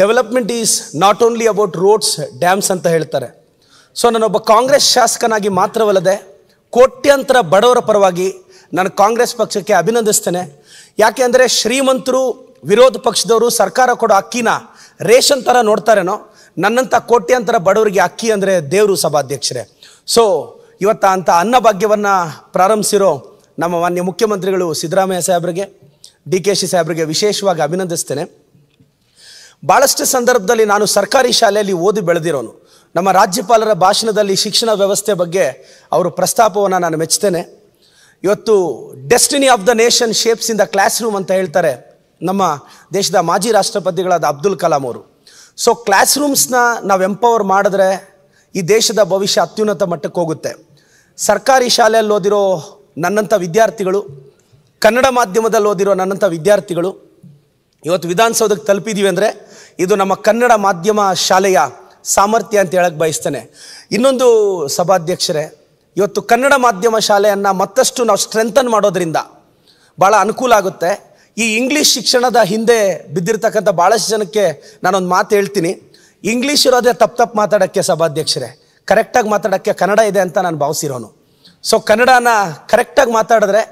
development is not only about roads dams ಅಂತ ಹೇಳ್ತಾರೆ so ನಾನೊಬ್ಬ ಕಾಂಗ್ರೆಸ್ ಶಾಸಕನಾಗಿ ಮಾತ್ರವಲ್ಲದೆ ಕೋಟ್ಯಂತರ ಬಡವರ ಪರವಾಗಿ ನಾನು ಕಾಂಗ್ರೆಸ್ ಪಕ್ಷಕ್ಕೆ ಅಭಿನಂದಿಸ್ತೇನೆ ಯಾಕೆ ಅಂದರೆ ಶ್ರೀಮಂತರು ವಿರೋಧ ಪಕ್ಷದವರು ಸರ್ಕಾರ ಕೊಡೋ ಅಕ್ಕಿನ ರೇಷನ್ ಥರ ನೋಡ್ತಾರೇನೋ ನನ್ನಂಥ ಕೋಟ್ಯಂತರ ಬಡವರಿಗೆ ಅಕ್ಕಿ ಅಂದರೆ ದೇವರು ಸಭಾಧ್ಯಕ್ಷರೇ ಸೊ ಇವತ್ತು ಅಂಥ ಅನ್ನಭಾಗ್ಯವನ್ನು ಪ್ರಾರಂಭಿಸಿರೋ ನಮ್ಮ ಮಾನ್ಯ ಮುಖ್ಯಮಂತ್ರಿಗಳು ಸಿದ್ದರಾಮಯ್ಯ ಸಾಹೇಬ್ರಿಗೆ ಡಿ ಕೆ ಶಿ ಸಾಹೇಬ್ರಿಗೆ ವಿಶೇಷವಾಗಿ ಅಭಿನಂದಿಸ್ತೇನೆ ಭಾಳಷ್ಟು ಸಂದರ್ಭದಲ್ಲಿ ನಾನು ಸರ್ಕಾರಿ ಶಾಲೆಯಲ್ಲಿ ಓದಿ ಬೆಳೆದಿರೋನು ನಮ್ಮ ರಾಜ್ಯಪಾಲರ ಭಾಷಣದಲ್ಲಿ ಶಿಕ್ಷಣ ವ್ಯವಸ್ಥೆ ಬಗ್ಗೆ ಅವರು ಪ್ರಸ್ತಾಪವನ್ನು ನಾನು ಮೆಚ್ಚುತ್ತೇನೆ ಇವತ್ತು destiny of the nation shapes in the class room ಅಂತ ಹೇಳ್ತಾರೆ ನಮ್ಮ ದೇಶದ ಮಾಜಿ ರಾಷ್ಟ್ರಪತಿಗಳಾದ ಅಬ್ದುಲ್ ಕಲಾಂ ಅವರು ಸೊ ಕ್ಲಾಸ್ ರೂಮ್ಸ್ನ ನಾವು ಎಂಪವರ್ ಮಾಡಿದ್ರೆ ಈ ದೇಶದ ಭವಿಷ್ಯ ಅತ್ಯುನ್ನತ ಮಟ್ಟಕ್ಕೆ ಹೋಗುತ್ತೆ ಸರ್ಕಾರಿ ಶಾಲೆಯಲ್ಲಿ ಓದಿರೋ ನನ್ನಂಥ ವಿದ್ಯಾರ್ಥಿಗಳು ಕನ್ನಡ ಮಾಧ್ಯಮದಲ್ಲಿ ಓದಿರೋ ನನ್ನಂಥ ವಿದ್ಯಾರ್ಥಿಗಳು ಇವತ್ತು ವಿಧಾನಸೌಧಕ್ಕೆ ತಲುಪಿದ್ದೀವಿ ಅಂದರೆ ಇದು ನಮ್ಮ ಕನ್ನಡ ಮಾಧ್ಯಮ ಶಾಲೆಯ ಸಾಮರ್ಥ್ಯ ಅಂತ ಹೇಳಕ್ಕೆ ಬಯಸ್ತೇನೆ ಇನ್ನೊಂದು ಸಭಾಧ್ಯಕ್ಷರೇ ಇವತ್ತು ಕನ್ನಡ ಮಾಧ್ಯಮ ಶಾಲೆಯನ್ನು ಮತ್ತಷ್ಟು ನಾವು ಸ್ಟ್ರೆಂಥನ್ ಮಾಡೋದ್ರಿಂದ ಭಾಳ ಅನುಕೂಲ ಆಗುತ್ತೆ ಈ ಇಂಗ್ಲೀಷ್ ಶಿಕ್ಷಣದ ಹಿಂದೆ ಬಿದ್ದಿರ್ತಕ್ಕಂಥ ಭಾಳಷ್ಟು ಜನಕ್ಕೆ ನಾನೊಂದು ಮಾತು ಹೇಳ್ತೀನಿ ಇಂಗ್ಲೀಷ್ ಇರೋದೇ ತಪ್ಪು ತಪ್ಪು ಮಾತಾಡೋಕ್ಕೆ ಸಭಾಧ್ಯಕ್ಷರೇ ಕರೆಕ್ಟಾಗಿ ಮಾತಾಡೋಕ್ಕೆ ಕನ್ನಡ ಇದೆ ಅಂತ ನಾನು ಭಾವಿಸಿರೋನು ಸೊ ಕನ್ನಡನ ಕರೆಕ್ಟಾಗಿ ಮಾತಾಡಿದ್ರೆ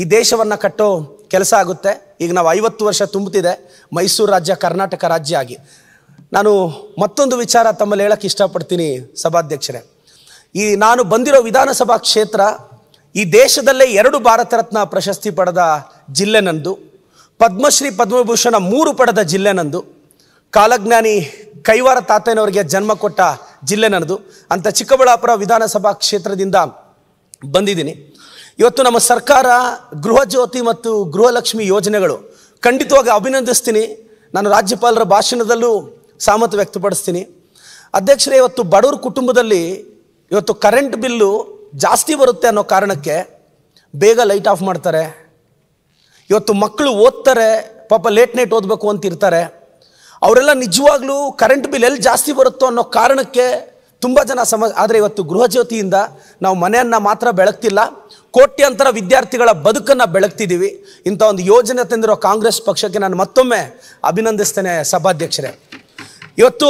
ಈ ದೇಶವನ್ನು ಕಟ್ಟೋ ಕೆಲಸ ಆಗುತ್ತೆ ಈಗ ನಾವು ಐವತ್ತು ವರ್ಷ ತುಂಬುತ್ತಿದೆ ಮೈಸೂರು ರಾಜ್ಯ ಕರ್ನಾಟಕ ರಾಜ್ಯ ಆಗಿ ನಾನು ಮತ್ತೊಂದು ವಿಚಾರ ತಮ್ಮಲ್ಲಿ ಹೇಳಕ್ಕೆ ಇಷ್ಟಪಡ್ತೀನಿ ಸಭಾಧ್ಯಕ್ಷರೇ ಈ ನಾನು ಬಂದಿರೋ ವಿಧಾನಸಭಾ ಕ್ಷೇತ್ರ ಈ ದೇಶದಲ್ಲೇ ಎರಡು ಭಾರತ ರತ್ನ ಪ್ರಶಸ್ತಿ ಪಡೆದ ಜಿಲ್ಲೆ ನಂದು ಪದ್ಮಶ್ರೀ ಪದ್ಮಭೂಷಣ ಮೂರು ಪಡೆದ ಜಿಲ್ಲೆ ನಂದು ಕಾಲಜ್ಞಾನಿ ಕೈವಾರ ತಾತನವರಿಗೆ ಜನ್ಮ ಕೊಟ್ಟ ಜಿಲ್ಲೆ ನನ್ನದು ಅಂತ ಚಿಕ್ಕಬಳ್ಳಾಪುರ ವಿಧಾನಸಭಾ ಕ್ಷೇತ್ರದಿಂದ ಬಂದಿದ್ದೀನಿ ಇವತ್ತು ನಮ್ಮ ಸರ್ಕಾರ ಗೃಹಜ್ಯೋತಿ ಮತ್ತು ಗೃಹಲಕ್ಷ್ಮಿ ಯೋಜನೆಗಳು ಖಂಡಿತವಾಗಿ ಅಭಿನಂದಿಸ್ತೀನಿ ನಾನು ರಾಜ್ಯಪಾಲರ ಭಾಷಣದಲ್ಲೂ ಸಹಮತ ವ್ಯಕ್ತಪಡಿಸ್ತೀನಿ ಅಧ್ಯಕ್ಷರೇ ಇವತ್ತು ಬಡವ್ರ ಕುಟುಂಬದಲ್ಲಿ ಇವತ್ತು ಕರೆಂಟ್ ಬಿಲ್ಲು ಜಾಸ್ತಿ ಬರುತ್ತೆ ಅನ್ನೋ ಕಾರಣಕ್ಕೆ ಬೇಗ ಲೈಟ್ ಆಫ್ ಮಾಡ್ತಾರೆ ಇವತ್ತು ಮಕ್ಕಳು ಓದ್ತಾರೆ ಪಾಪ ಲೇಟ್ ನೈಟ್ ಓದಬೇಕು ಅಂತ ಇರ್ತಾರೆ ಅವರೆಲ್ಲ ನಿಜವಾಗ್ಲೂ ಕರೆಂಟ್ ಬಿಲ್ ಎಲ್ಲಿ ಜಾಸ್ತಿ ಬರುತ್ತೋ ಅನ್ನೋ ಕಾರಣಕ್ಕೆ ತುಂಬ ಜನ ಸಮ ಆದರೆ ಇವತ್ತು ಗೃಹಜ್ಯೋತಿಯಿಂದ ನಾವು ಮನೆಯನ್ನು ಮಾತ್ರ ಬೆಳಗ್ತಿಲ್ಲ ಕೋಟ್ಯಂತರ ವಿದ್ಯಾರ್ಥಿಗಳ ಬದುಕನ್ನು ಬೆಳಗ್ತಿದ್ದೀವಿ ಇಂಥ ಒಂದು ಯೋಜನೆ ತಂದಿರೋ ಕಾಂಗ್ರೆಸ್ ಪಕ್ಷಕ್ಕೆ ನಾನು ಮತ್ತೊಮ್ಮೆ ಅಭಿನಂದಿಸ್ತೇನೆ ಸಭಾಧ್ಯಕ್ಷರೇ ಇವತ್ತು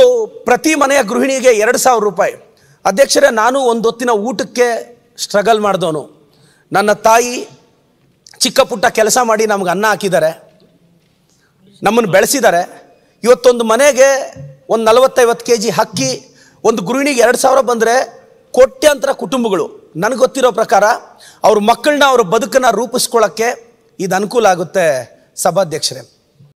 ಪ್ರತಿ ಮನೆಯ ಗೃಹಿಣಿಗೆ ಎರಡು ಸಾವಿರ ರೂಪಾಯಿ ಅಧ್ಯಕ್ಷರೇ ನಾನು ಒಂದು ಹೊತ್ತಿನ ಊಟಕ್ಕೆ ಸ್ಟ್ರಗಲ್ ಮಾಡಿದವನು ನನ್ನ ತಾಯಿ ಚಿಕ್ಕ ಪುಟ್ಟ ಕೆಲಸ ಮಾಡಿ ನಮ್ಗೆ ಅನ್ನ ಹಾಕಿದ್ದಾರೆ ನಮ್ಮನ್ನು ಬೆಳೆಸಿದ್ದಾರೆ ಇವತ್ತೊಂದು ಮನೆಗೆ ಒಂದು ನಲವತ್ತೈವತ್ತು ಕೆ ಜಿ ಹಕ್ಕಿ ಒಂದು ಗೃಹಿಣಿಗೆ ಎರಡು ಸಾವಿರ ಬಂದರೆ ಕೋಟ್ಯಾಂತರ ಕುಟುಂಬಗಳು ನನಗೆ ಗೊತ್ತಿರೋ ಪ್ರಕಾರ ಅವ್ರ ಮಕ್ಕಳನ್ನ ಅವ್ರ ಬದುಕನ್ನು ರೂಪಿಸ್ಕೊಳ್ಳೋಕ್ಕೆ ಇದು ಅನುಕೂಲ ಆಗುತ್ತೆ ಸಭಾಧ್ಯಕ್ಷರೇ